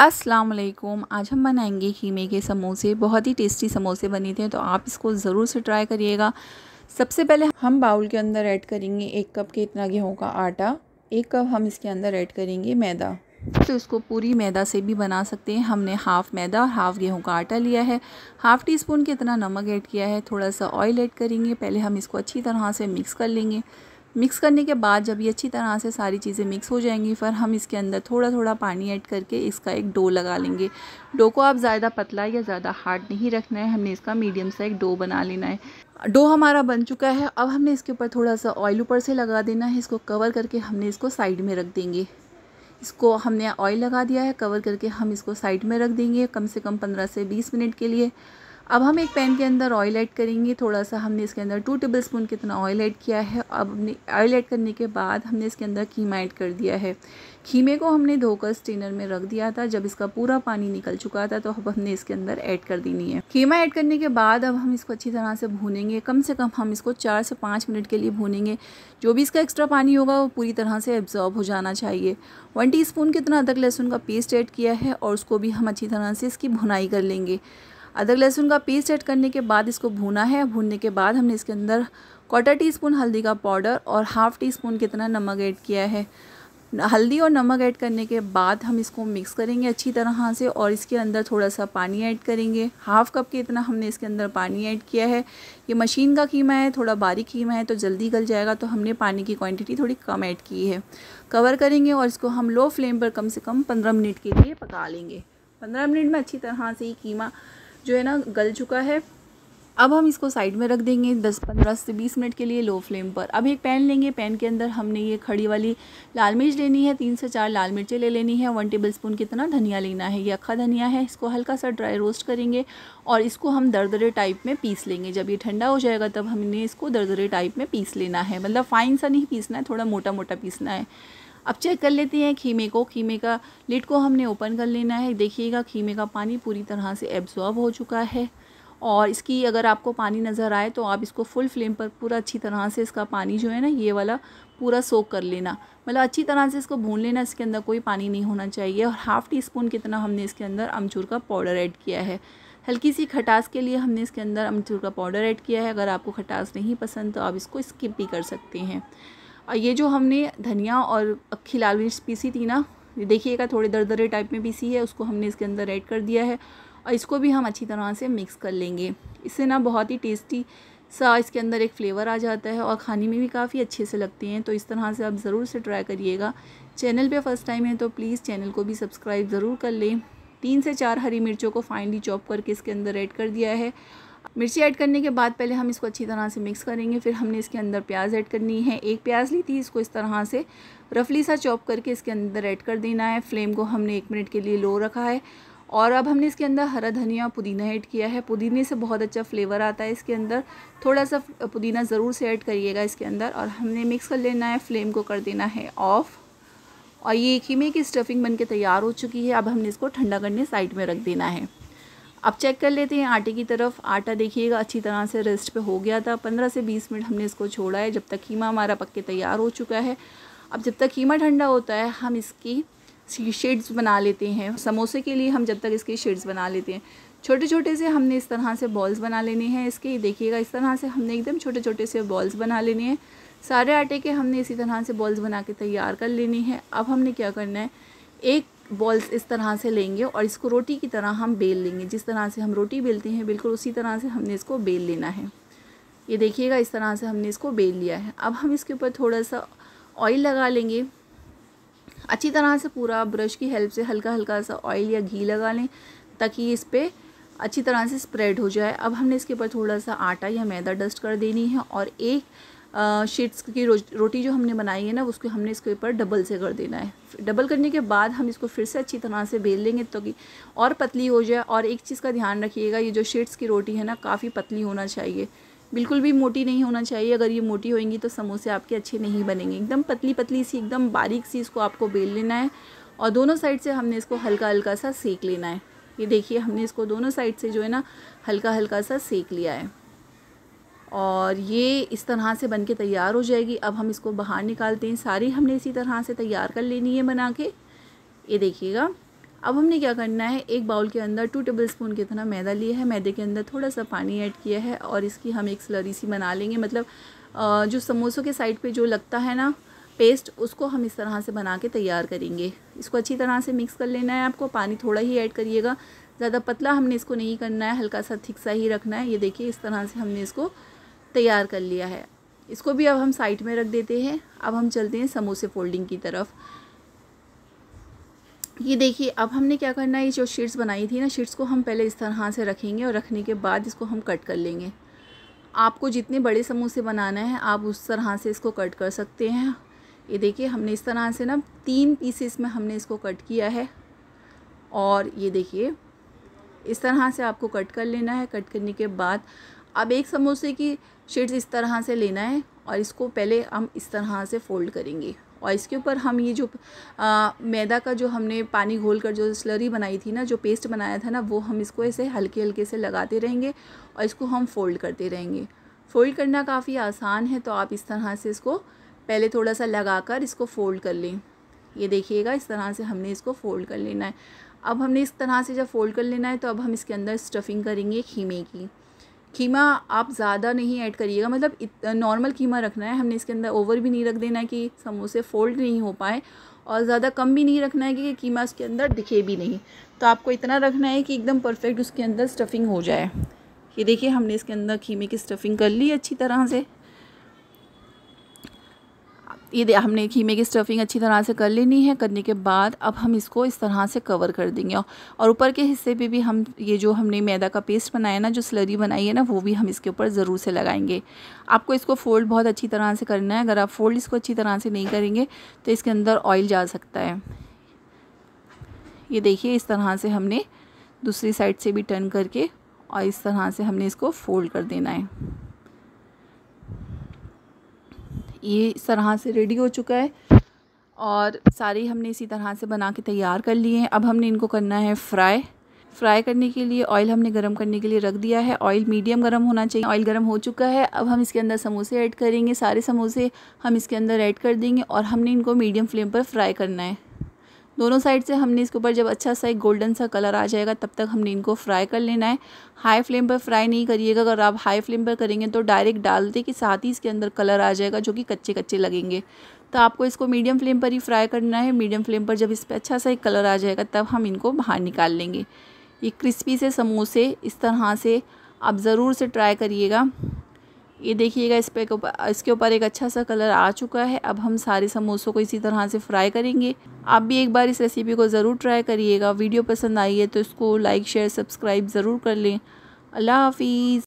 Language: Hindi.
असलकुम आज हम बनाएंगे खीमे के समोसे बहुत ही टेस्टी समोसे बने थे तो आप इसको ज़रूर से ट्राई करिएगा सबसे पहले हम बाउल के अंदर ऐड करेंगे एक कप के इतना गेहूँ का आटा एक कप हम इसके अंदर ऐड करेंगे मैदा तो इसको पूरी मैदा से भी बना सकते हैं हमने हाफ़ मैदा और हाफ़ गेहूं का आटा लिया है हाफ़ टी स्पून इतना नमक ऐड किया है थोड़ा सा ऑयल ऐड करेंगे पहले हम इसको अच्छी तरह से मिक्स कर लेंगे मिक्स करने के बाद जब ये अच्छी तरह से सारी चीज़ें मिक्स हो जाएंगी फिर हम इसके अंदर थोड़ा थोड़ा पानी ऐड करके इसका एक डो लगा लेंगे डो को आप ज़्यादा पतला या ज़्यादा हार्ड नहीं रखना है हमने इसका मीडियम सा एक डो बना लेना है डो हमारा बन चुका है अब हमने इसके ऊपर थोड़ा सा ऑयल ऊपर से लगा देना है इसको कवर करके हमने इसको साइड में रख देंगे इसको हमने ऑयल लगा दिया है कवर करके हम इसको साइड में रख देंगे कम से कम पंद्रह से बीस मिनट के लिए अब हम एक पैन के अंदर ऑयल ऐड करेंगे थोड़ा सा हमने इसके अंदर टू टेबल स्पून कितना ऑयल ऐड किया है अब हमने ऑयल ऐड करने के बाद हमने इसके अंदर कीमा ऐड कर दिया है खीमे को हमने धोकर स्टेनर में रख दिया था जब इसका पूरा पानी निकल चुका था तो अब हमने इसके अंदर ऐड कर देनी है खीमा ऐड करने के बाद अब हम इसको अच्छी तरह से भूनेंगे कम से कम हम इसको चार से पाँच मिनट के लिए भूनेंगे जो भी इसका एक्स्ट्रा पानी होगा वो पूरी तरह से एब्जॉर्ब हो जाना चाहिए वन टी स्पून कितना अदरक लहसुन का पेस्ट ऐड किया है और उसको भी हम अच्छी तरह से इसकी भुनाई कर लेंगे अदरक लहसुन का पेस्ट ऐड करने के बाद इसको भूना है भूनने के बाद हमने इसके अंदर क्वार्टर टी स्पून हल्दी का पाउडर और हाफ़ टी स्पून कितना नमक ऐड किया है हल्दी और नमक ऐड करने के बाद हम इसको मिक्स करेंगे अच्छी तरह से और इसके अंदर थोड़ा सा पानी ऐड करेंगे हाफ़ कप के इतना हमने इसके अंदर पानी ऐड किया है ये मशीन का कीमा है थोड़ा बारीक कीमा है तो जल्दी गल जाएगा तो हमने पानी की क्वांटिटी थोड़ी कम ऐड की है कवर करेंगे और इसको हम लो फ्लेम पर कम से कम पंद्रह मिनट के लिए पका लेंगे पंद्रह मिनट में अच्छी तरह से ये कीमा जो है ना गल चुका है अब हम इसको साइड में रख देंगे 10-15 से 20 मिनट के लिए लो फ्लेम पर अब एक पैन लेंगे पैन के अंदर हमने ये खड़ी वाली लाल मिर्च लेनी है तीन से चार लाल मिर्चें ले लेनी है वन टेबल स्पून कितना धनिया लेना है ये अखा धनिया है इसको हल्का सा ड्राई रोस्ट करेंगे और इसको हम दरदरे टाइप में पीस लेंगे जब ये ठंडा हो जाएगा तब हमने इसको दरदरे टाइप में पीस लेना है मतलब फ़ाइन सा नहीं पीसना है थोड़ा मोटा मोटा पीसना है अब चेक कर लेते हैं खीमे को खीमे का लिड को हमने ओपन कर लेना है देखिएगा खीमे का पानी पूरी तरह से एब्जॉर्ब हो चुका है और इसकी अगर आपको पानी नज़र आए तो आप इसको फुल फ्लेम पर पूरा अच्छी तरह से इसका पानी जो है ना ये वाला पूरा सोक कर लेना मतलब अच्छी तरह से इसको भून लेना इसके अंदर कोई पानी नहीं होना चाहिए और हाफ़ टी स्पून कितना हमने इसके अंदर अमचूर का पाउडर ऐड किया है हल्की सी खटास के लिए हमने इसके अंदर अमचूर का पाउडर ऐड किया है अगर आपको खटास नहीं पसंद तो आप इसको स्किप भी कर सकते हैं और ये जो हमने धनिया और अक्खी लाल मिर्च पीसी थी ना देखिएगा थोड़े दरदरे टाइप में पीसी है उसको हमने इसके अंदर ऐड कर दिया है और इसको भी हम अच्छी तरह से मिक्स कर लेंगे इससे ना बहुत ही टेस्टी सा इसके अंदर एक फ्लेवर आ जाता है और खाने में भी काफ़ी अच्छे से लगते हैं तो इस तरह से आप ज़रूर से ट्राई करिएगा चैनल पे फर्स्ट टाइम है तो प्लीज़ चैनल को भी सब्सक्राइब ज़रूर कर लें तीन से चार हरी मिर्चों को फाइनली चॉप करके इसके अंदर ऐड कर दिया है मिर्ची ऐड करने के बाद पहले हम इसको अच्छी तरह से मिक्स करेंगे फिर हमने इसके अंदर प्याज ऐड करनी है एक प्याज ली थी इसको इस तरह से रफली सा चॉप करके इसके अंदर ऐड कर देना है फ्लेम को हमने एक मिनट के लिए लो रखा है और अब हमने इसके अंदर हरा धनिया पुदीना ऐड किया है पुदीने से बहुत अच्छा फ्लेवर आता है इसके अंदर थोड़ा सा पुदीना ज़रूर से ऐड करिएगा इसके अंदर और हमने मिक्स कर लेना है फ्लेम को कर देना है ऑफ़ और ये खीमे की स्टफिंग बनके तैयार हो चुकी है अब हमने इसको ठंडा करने साइड में रख देना है अब चेक कर लेते हैं आटे की तरफ आटा देखिएगा अच्छी तरह से रेस्ट पे हो गया था पंद्रह से बीस मिनट हमने इसको छोड़ा है जब तक कीमा हमारा पक के तैयार हो चुका है अब जब तक कीमा ठंडा होता है हम इसकी शेड्स बना लेते हैं समोसे के लिए हम जब तक इसकी शेड्स बना लेते हैं छोटे छोटे से हमने इस तरह से बॉल्स बना लेने हैं इसके देखिएगा इस तरह से हमने एकदम छोटे छोटे से बॉल्स बना लेने हैं सारे आटे के हमने इसी तरह से बॉल्स बना के तैयार कर लेने हैं अब हमने क्या करना है एक बॉल्स इस तरह से लेंगे और इसको रोटी की तरह हम बेल लेंगे जिस तरह से हम रोटी बेलते हैं बिल्कुल उसी तरह से हमने इसको बेल लेना है ये देखिएगा इस तरह से हमने इसको बेल लिया है अब हम इसके ऊपर थोड़ा सा ऑयल लगा लेंगे अच्छी तरह से पूरा ब्रश की हेल्प से हल्का हल्का सा ऑयल या घी लगा लें ताकि इस पर अच्छी तरह से स्प्रेड हो जाए अब हमने इसके ऊपर थोड़ा सा आटा या मैदा डस्ट कर देनी है और एक शीट्स की रो, रोटी जो हमने बनाई है ना उसको हमने इसके ऊपर डबल से कर देना है डबल करने के बाद हम इसको फिर से अच्छी तरह से बेल लेंगे तो कि और पतली हो जाए और एक चीज़ का ध्यान रखिएगा ये जो शीट्स की रोटी है ना काफ़ी पतली होना चाहिए बिल्कुल भी मोटी नहीं होना चाहिए अगर ये मोटी होएंगी तो समोसे आपके अच्छे नहीं बनेंगे एकदम पतली पतली सी एकदम बारीक सी इसको आपको बेल लेना है और दोनों साइड से हमने इसको हल्का हल्का सा सेक लेना है ये देखिए हमने इसको दोनों साइड से जो है ना हल्का हल्का सा सेक लिया है और ये इस तरह से बन के तैयार हो जाएगी अब हम इसको बाहर निकालते हैं सारी हमने इसी तरह से तैयार कर लेनी है बना के ये देखिएगा अब हमने क्या करना है एक बाउल के अंदर टू टेबल स्पून की तरह मैदा लिया है मैदे के अंदर थोड़ा सा पानी ऐड किया है और इसकी हम एक स्लरी सी बना लेंगे मतलब जो समोसों के साइड पे जो लगता है ना पेस्ट उसको हम इस तरह से बना के तैयार करेंगे इसको अच्छी तरह से मिक्स कर लेना है आपको पानी थोड़ा ही ऐड करिएगा ज़्यादा पतला हमने इसको नहीं करना है हल्का सा थिक सा ही रखना है ये देखिए इस तरह से हमने इसको तैयार कर लिया है इसको भी अब हम साइड में रख देते हैं अब हम चलते हैं समोसे फोल्डिंग की तरफ ये देखिए अब हमने क्या करना है ये जो शीट्स बनाई थी ना शीट्स को हम पहले इस तरह से रखेंगे और रखने के बाद इसको हम कट कर लेंगे आपको जितने बड़े समोसे बनाना है आप उस तरह से इसको कट कर सकते हैं ये देखिए हमने इस तरह से ना तीन पीसेस में हमने इसको कट किया है और ये देखिए इस तरह से आपको कट कर लेना है कट करने के बाद अब एक समोसे की शीट्स इस तरह से लेना है और इसको पहले हम इस तरह से फोल्ड करेंगे और इसके ऊपर हम ये जो आ, मैदा का जो हमने पानी घोल कर जो स्लरी बनाई थी ना जो पेस्ट बनाया था ना वो हम इसको ऐसे हल्के हल्के से लगाते रहेंगे और इसको हम फोल्ड करते रहेंगे फोल्ड करना काफ़ी आसान है तो आप इस तरह से इसको पहले थोड़ा सा लगा कर इसको फ़ोल्ड कर लें ये देखिएगा इस तरह से हमने इसको फ़ोल्ड कर लेना है अब हमने इस तरह से जब फ़ोल्ड कर लेना है तो अब हम इसके अंदर स्टफिंग करेंगे खीमे की कीमा आप ज़्यादा नहीं ऐड करिएगा मतलब नॉर्मल कीमा रखना है हमने इसके अंदर ओवर भी नहीं रख देना है कि समोसे फोल्ड नहीं हो पाए और ज़्यादा कम भी नहीं रखना है कि कीमा उसके अंदर दिखे भी नहीं तो आपको इतना रखना है कि एकदम परफेक्ट उसके अंदर स्टफिंग हो जाए ये देखिए हमने इसके अंदर कीमे की स्टफिंग कर ली अच्छी तरह से ये हमने खीमे की स्टफिंग अच्छी तरह से कर लेनी है करने के बाद अब हम इसको इस तरह से कवर कर देंगे और ऊपर के हिस्से पे भी हम ये जो हमने मैदा का पेस्ट बनाया ना जो स्लरी बनाई है ना वो भी हम इसके ऊपर ज़रूर से लगाएंगे आपको इसको फ़ोल्ड बहुत अच्छी तरह से करना है अगर आप फ़ोल्ड इसको अच्छी तरह से नहीं करेंगे तो इसके अंदर ऑयल जा सकता है ये देखिए इस तरह से हमने दूसरी साइड से भी टर्न करके और इस तरह से हमने इसको फ़ोल्ड कर देना है ये इस तरह से रेडी हो चुका है और सारी हमने इसी तरह से बना के तैयार कर लिए हैं अब हमने इनको करना है फ्राई फ्राई करने के लिए ऑयल हमने गर्म करने के लिए रख दिया है ऑयल मीडियम गर्म होना चाहिए ऑयल गर्म हो चुका है अब हम इसके अंदर समोसे ऐड करेंगे सारे समोसे हम इसके अंदर ऐड कर देंगे और हमने इनको मीडियम फ्लेम पर फ्राई करना है दोनों साइड से हमने इसके ऊपर जब अच्छा सा एक गोल्डन सा कलर आ जाएगा तब तक हमने इनको फ्राई कर लेना है हाई फ्लेम पर फ्राई नहीं करिएगा अगर आप हाई फ्लेम पर करेंगे तो डायरेक्ट डालते के साथ ही इसके अंदर कलर आ जाएगा जो कि कच्चे कच्चे लगेंगे तो आपको इसको मीडियम फ्लेम पर ही फ्राई करना है मीडियम फ्लेम पर जब इस पर अच्छा सा एक कलर आ जाएगा तब हम इनको बाहर निकाल लेंगे ये क्रिस्पी से समोसे इस तरह से आप ज़रूर से ट्राई करिएगा ये देखिएगा इस पे इसके ऊपर एक अच्छा सा कलर आ चुका है अब हम सारे समोसों को इसी तरह से फ्राई करेंगे आप भी एक बार इस रेसिपी को ज़रूर ट्राई करिएगा वीडियो पसंद आई है तो इसको लाइक शेयर सब्सक्राइब ज़रूर कर लें अल्लाह हाफिज़